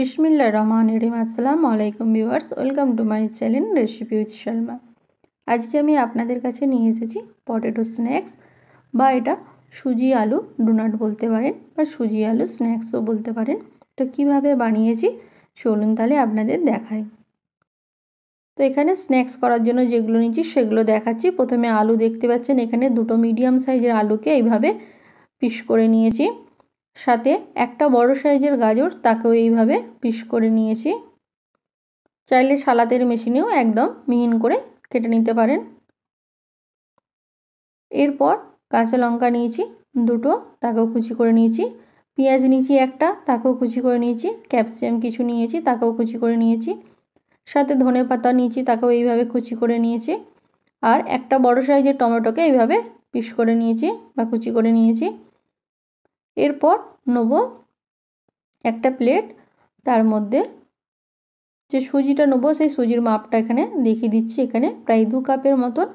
বিসমিল্লা রহমান রহিম আসসালাম আলাইকুম viewers welcome to my channel recipe with Sharma আজকে আমি আপনাদের কাছে নিয়ে এসেছি পটেটো স্ন্যাক্স বা এটা সুজি আলু ডোনাট বলতে পারেন বা সুজি আলু স্ন্যাক্সও বলতে পারেন তো কিভাবে বানিয়েছি চলুন তাহলে আপনাদের দেখাই তো এখানে স্ন্যাক্স করার জন্য যেগুলো নিচ্ছি সেগুলো দেখাচ্ছি প্রথমে আলু দেখতে পাচ্ছেন এখানে দুটো মিডিয়াম সাইজের আলুকে এইভাবে পিস করে নিয়েছি সাথে একটা বড় সাইজের গাজর তাকেও এইভাবে পিস করে নিয়েছি চাইলে সালাতের মেশিনেও একদম মিহিন করে কেটে নিতে পারেন এরপর কাঁচা লঙ্কা নিয়েছি দুটো তাকেও কুচি করে নিয়েছি পেঁয়াজ নিয়েছি একটা তাকেও কুচি করে নিয়েছি ক্যাপসিকাম কিছু নিয়েছি তাকেও কুচি করে নিয়েছি সাথে ধনে পাতা নিয়েছি তাকেও এইভাবে কুচি করে নিয়েছি আর একটা বড় সাইজের টমেটোকে এইভাবে পিস করে নিয়েছি বা কুচি করে নিয়েছি এরপর নেব একটা প্লেট তার মধ্যে যে সুজিটা নেবো সেই সুজির মাপটা এখানে দেখিয়ে দিচ্ছি এখানে প্রায় দু কাপের মতন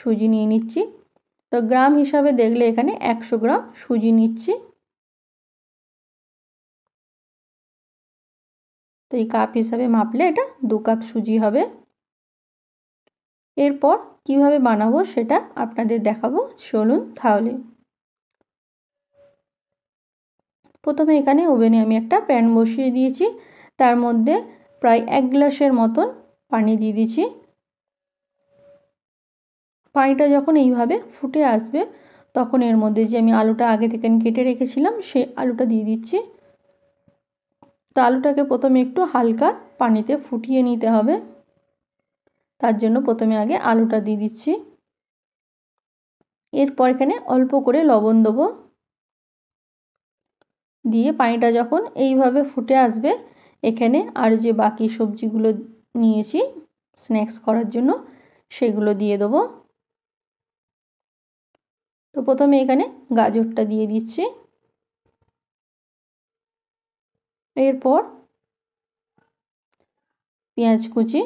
সুজি নিয়ে নিচ্ছি তো গ্রাম হিসাবে দেখলে এখানে একশো গ্রাম সুজি নিচ্ছি তো এই কাপ হিসাবে মাপলে এটা দু কাপ সুজি হবে এরপর কিভাবে বানাবো সেটা আপনাদের দেখাবো চলুন তাহলে প্রথমে এখানে ওভেনে আমি একটা প্যান বসিয়ে দিয়েছি তার মধ্যে প্রায় এক গ্লাসের মতন পানি দিয়ে দিয়েছি পানিটা যখন এইভাবে ফুটে আসবে তখন এর মধ্যে যে আমি আলুটা আগে থেকে কেটে রেখেছিলাম সে আলুটা দিয়ে দিচ্ছি তো আলুটাকে প্রথমে একটু হালকা পানিতে ফুটিয়ে নিতে হবে তার জন্য প্রথমে আগে আলুটা দিয়ে দিচ্ছি এরপর এখানে অল্প করে লবণ দেবো দিয়ে পানিটা যখন এইভাবে ফুটে আসবে এখানে আর যে বাকি সবজিগুলো নিয়েছি স্ন্যাক্স করার জন্য সেগুলো দিয়ে দেবো তো প্রথমে এখানে গাজরটা দিয়ে দিচ্ছি এরপর পেঁয়াজ কুচি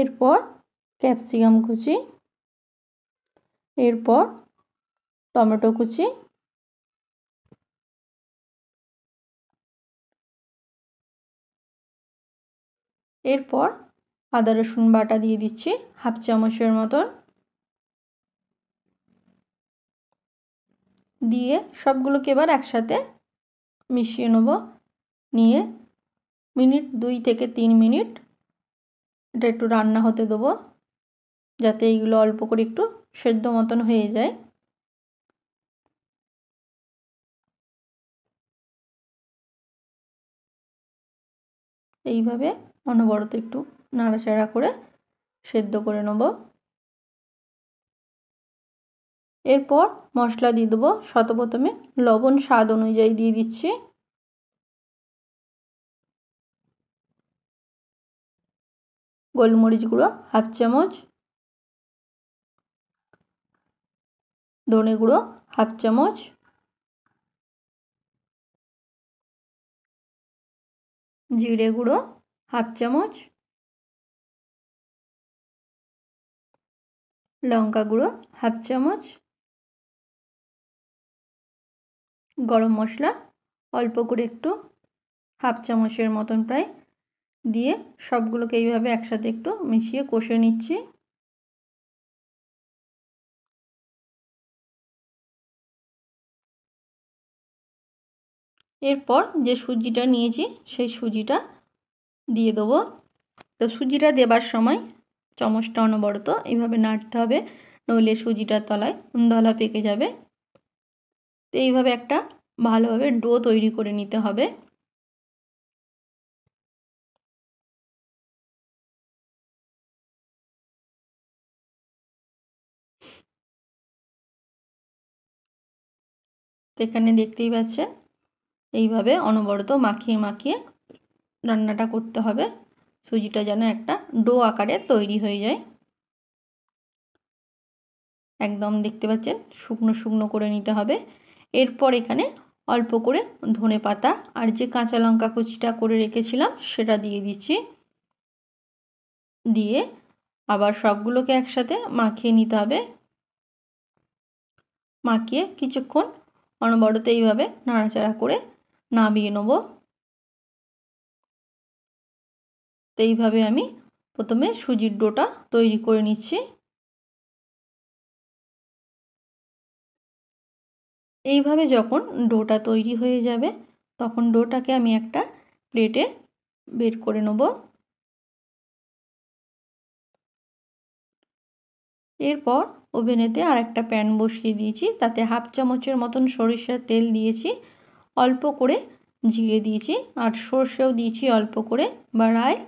এরপর ক্যাপসিকাম কুচি এরপর টমেটো কুচি এরপর আদা রসুন বাটা দিয়ে দিচ্ছি হাফ চামচের মতন দিয়ে সবগুলোকে এবার একসাথে মিশিয়ে নেব নিয়ে মিনিট দুই থেকে তিন মিনিট এটা একটু রান্না হতে দেবো যাতে এইগুলো অল্প করে একটু সেদ্ধ মতন হয়ে যায় এইভাবে অনবরত একটু নাড়াচাড়া করে সেদ্ধ করে নেব এরপর মশলা দিয়ে দেবো শতপ্রথমে লবণ স্বাদ অনুযায়ী দিয়ে দিচ্ছি গোলমরিচ গুঁড়ো হাফ চামচ ধনে গুঁড়ো হাফ চামচ জিরে গুঁড়ো হাফ চামচ লঙ্কা গুঁড়ো হাফ চামচ গরম মশলা অল্প করে একটু হাফ চামচের মতন প্রায় দিয়ে সবগুলোকে এইভাবে একসাথে একটু মিশিয়ে কষে নিচ্ছি এরপর যে সুজিটা নিয়েছি সেই সুজিটা দিয়ে দেবো তো সুজিটা দেবার সময় চামচটা অনবরত এইভাবে নাড়তে হবে নইলে সুজিটা তলায় দলা পেকে যাবে তো এইভাবে একটা ভালোভাবে ডো তৈরি করে নিতে হবে তো এখানে দেখতেই পাচ্ছেন এইভাবে অনবরত মাখিয়ে মাখিয়ে রান্নাটা করতে হবে সুজিটা যেন একটা ডো আকারে তৈরি হয়ে যায় একদম দেখতে পাচ্ছেন শুকনো শুকনো করে নিতে হবে এরপর এখানে অল্প করে ধনে পাতা আর যে কাঁচা লঙ্কা কুচিটা করে রেখেছিলাম সেটা দিয়ে দিচ্ছি দিয়ে আবার সবগুলোকে একসাথে মাখিয়ে নিতে হবে মাখিয়ে কিছুক্ষণ অনবরত এইভাবে নাড়াচাড়া করে নামিয়ে নেব তো এইভাবে আমি প্রথমে সুজির ডোটা তৈরি করে নিচ্ছি এইভাবে যখন ডোটা তৈরি হয়ে যাবে তখন ডোটাকে আমি একটা প্লেটে বের করে নেব এরপর ওভেনেতে আর একটা প্যান বসিয়ে দিয়েছি তাতে হাফ চামচের মতন সরিষার তেল দিয়েছি অল্প করে জিরে দিয়েছি আর সর্ষেও দিয়েছি অল্প করে বা রায়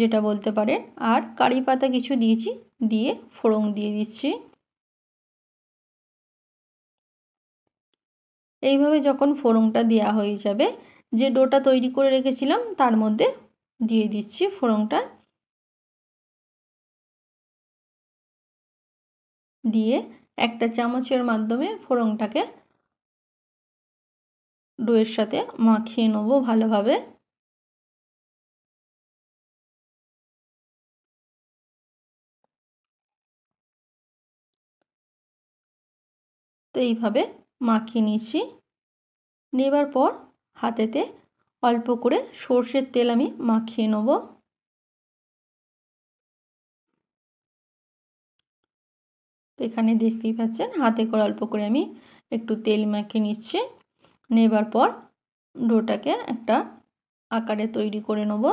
যেটা বলতে পারেন আর কারি পাতা কিছু দিয়েছি দিয়ে ফোড়ং দিয়ে দিচ্ছি এইভাবে যখন ফোড়ংটা দেওয়া হয়ে যাবে যে ডোটা তৈরি করে রেখেছিলাম তার মধ্যে দিয়ে দিচ্ছি ফোড়ংটা দিয়ে একটা চামচের মাধ্যমে ফোড়ংটাকে ডোয়ের সাথে মাখিয়ে নেবো ভালোভাবে তো এইভাবে মাখিয়ে নিয়েছি নেবার পর হাতেতে অল্প করে সর্ষের তেল আমি মাখিয়ে নেবো তো এখানে দেখতেই পাচ্ছেন হাতে করে অল্প করে আমি একটু তেল মাখিয়ে নিচ্ছি নেবার পর ডোটাকে একটা আকারে তৈরি করে নেব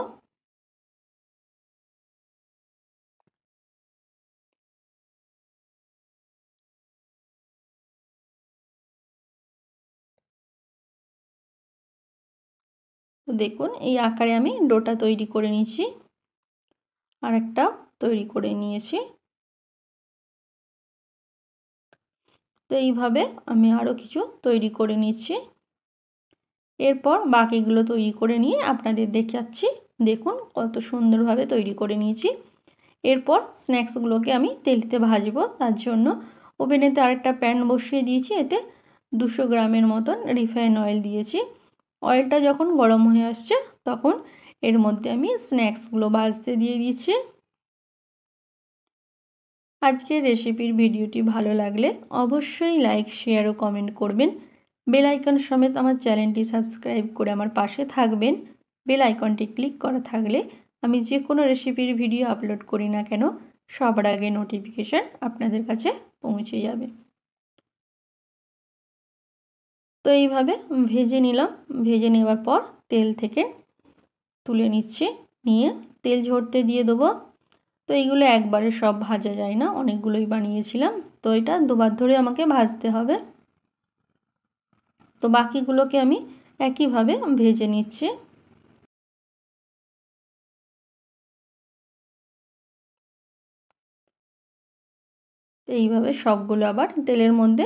দেখুন এই আকারে আমি ডোটা তৈরি করে নিয়েছি আর একটা তৈরি করে নিয়েছি তো এইভাবে আমি আরও কিছু তৈরি করে নিচ্ছি এরপর বাকিগুলো তৈরি করে নিয়ে আপনাদের দেখাচ্ছি দেখুন কত সুন্দরভাবে তৈরি করে নিয়েছি এরপর স্ন্যাক্সগুলোকে আমি তেলতে ভাজবো তার জন্য ওভেনেতে আরেকটা প্যান বসিয়ে দিয়েছি এতে দুশো গ্রামের মতন রিফাইন অয়েল দিয়েছি অয়েলটা যখন গরম হয়ে আসছে তখন এর মধ্যে আমি স্ন্যাক্সগুলো ভাজতে দিয়ে দিচ্ছি আজকের রেসিপির ভিডিওটি ভালো লাগলে অবশ্যই লাইক শেয়ার ও কমেন্ট করবেন বেল আইকন সমেত আমার চ্যানেলটি সাবস্ক্রাইব করে আমার পাশে থাকবেন বেল আইকনটি ক্লিক করা থাকলে আমি যে কোনো রেসিপির ভিডিও আপলোড করি না কেন সবার আগে নোটিফিকেশান আপনাদের কাছে পৌঁছে যাবে তো এইভাবে ভেজে নিলাম ভেজে নেওয়ার পর তেল থেকে তুলে নিচ্ছি নিয়ে তেল ঝরতে দিয়ে দেবো তো এইগুলো একবারে সব ভাজা যায় না অনেকগুলোই বানিয়েছিলাম তো এটা দুবার ধরে আমাকে ভাজতে হবে তো বাকিগুলোকে আমি একইভাবে ভেজে নিচ্ছি এইভাবে সবগুলো আবার তেলের মধ্যে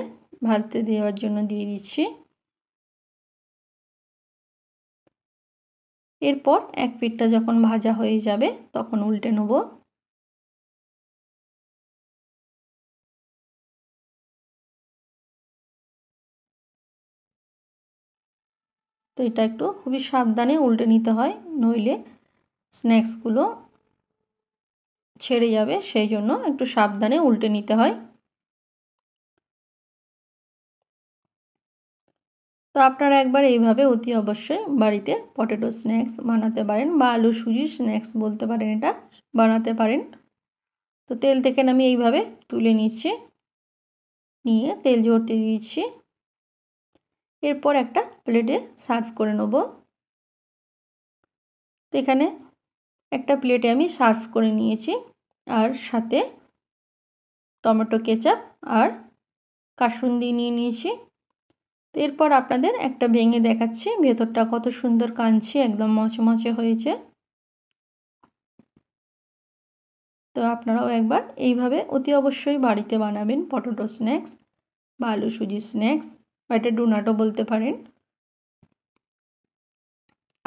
ভাজতে দেওয়ার জন্য দিয়ে দিচ্ছি এরপর এক পিঠটা যখন ভাজা হয়ে যাবে তখন উল্টে নেবো তো এটা একটু খুবই সাবধানে উল্টে নিতে হয় নইলে স্ন্যাক্সগুলো ছেড়ে যাবে সেই জন্য একটু সাবধানে উল্টে নিতে হয় তো আপনারা একবার এইভাবে অতি অবশ্যই বাড়িতে পটেটো স্ন্যাক্স বানাতে পারেন বা আলু সুজির স্ন্যাক্স বলতে পারেন এটা বানাতে পারেন তো তেল থেকে আমি এইভাবে তুলে নিচ্ছি নিয়ে তেল ঝরতে দিয়েছি এরপর একটা প্লেটে সার্ভ করে নেব তো এখানে একটা প্লেটে আমি সার্ভ করে নিয়েছি আর সাথে টমেটো কেচাপ আর কাসুন্দি নিয়ে নিয়েছি তো এরপর আপনাদের একটা ভেঙে দেখাচ্ছি ভেতরটা কত সুন্দর কাঁদছে একদম মচে মচে হয়েছে তো আপনারাও একবার এইভাবে অতি অবশ্যই বাড়িতে বানাবেন পটেটো স্ন্যাক্স বা আলু সুজি স্ন্যাক্স বা এটা ডু বলতে পারেন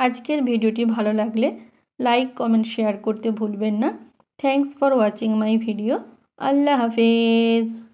আজকের ভিডিওটি ভালো লাগলে লাইক কমেন্ট শেয়ার করতে ভুলবেন না thanks for watching my video আল্লাহ হাফেজ